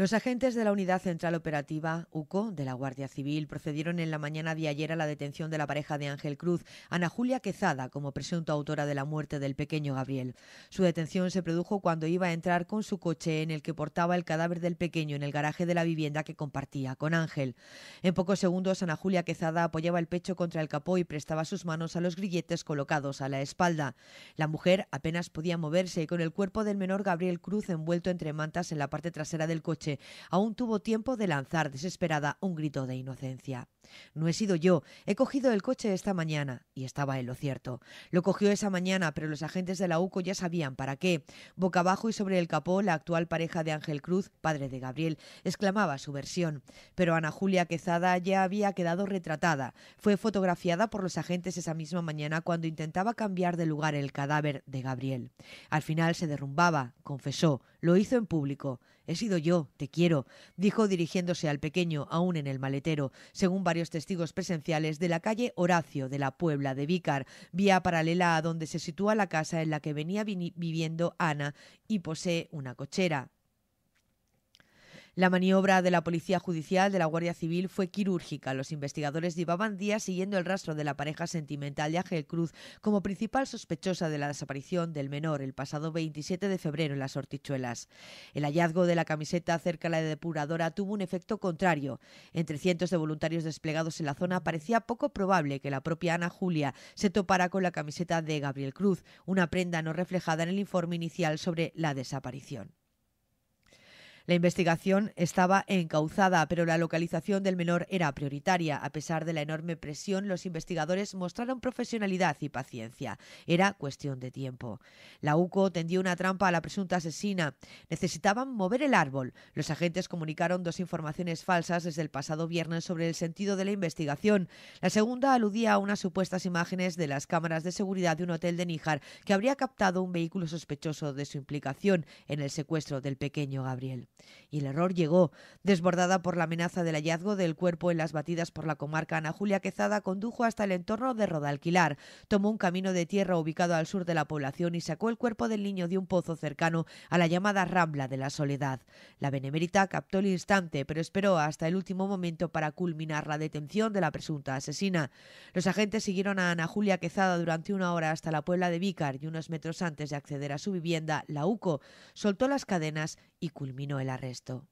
Los agentes de la Unidad Central Operativa UCO de la Guardia Civil procedieron en la mañana de ayer a la detención de la pareja de Ángel Cruz, Ana Julia Quezada, como presunta autora de la muerte del pequeño Gabriel. Su detención se produjo cuando iba a entrar con su coche en el que portaba el cadáver del pequeño en el garaje de la vivienda que compartía con Ángel. En pocos segundos, Ana Julia Quezada apoyaba el pecho contra el capó y prestaba sus manos a los grilletes colocados a la espalda. La mujer apenas podía moverse y con el cuerpo del menor Gabriel Cruz envuelto entre mantas en la parte trasera del coche aún tuvo tiempo de lanzar desesperada un grito de inocencia. No he sido yo. He cogido el coche esta mañana. Y estaba en lo cierto. Lo cogió esa mañana, pero los agentes de la UCO ya sabían para qué. Boca abajo y sobre el capó, la actual pareja de Ángel Cruz, padre de Gabriel, exclamaba su versión. Pero Ana Julia Quezada ya había quedado retratada. Fue fotografiada por los agentes esa misma mañana cuando intentaba cambiar de lugar el cadáver de Gabriel. Al final se derrumbaba, confesó. Lo hizo en público. He sido yo, te quiero, dijo dirigiéndose al pequeño, aún en el maletero, según varios testigos presenciales de la calle Horacio de la Puebla de Vícar, vía paralela a donde se sitúa la casa en la que venía viviendo Ana y posee una cochera. La maniobra de la Policía Judicial de la Guardia Civil fue quirúrgica. Los investigadores llevaban días siguiendo el rastro de la pareja sentimental de Ángel Cruz como principal sospechosa de la desaparición del menor el pasado 27 de febrero en las Hortichuelas. El hallazgo de la camiseta cerca de la depuradora tuvo un efecto contrario. Entre cientos de voluntarios desplegados en la zona parecía poco probable que la propia Ana Julia se topara con la camiseta de Gabriel Cruz, una prenda no reflejada en el informe inicial sobre la desaparición. La investigación estaba encauzada, pero la localización del menor era prioritaria. A pesar de la enorme presión, los investigadores mostraron profesionalidad y paciencia. Era cuestión de tiempo. La UCO tendió una trampa a la presunta asesina. Necesitaban mover el árbol. Los agentes comunicaron dos informaciones falsas desde el pasado viernes sobre el sentido de la investigación. La segunda aludía a unas supuestas imágenes de las cámaras de seguridad de un hotel de Níjar que habría captado un vehículo sospechoso de su implicación en el secuestro del pequeño Gabriel. Y el error llegó. Desbordada por la amenaza del hallazgo del cuerpo en las batidas por la comarca, Ana Julia Quezada condujo hasta el entorno de Rodalquilar, tomó un camino de tierra ubicado al sur de la población y sacó el cuerpo del niño de un pozo cercano a la llamada Rambla de la Soledad. La benemérita captó el instante, pero esperó hasta el último momento para culminar la detención de la presunta asesina. Los agentes siguieron a Ana Julia Quezada durante una hora hasta la Puebla de Vícar y unos metros antes de acceder a su vivienda, la UCO soltó las cadenas y culminó el arresto.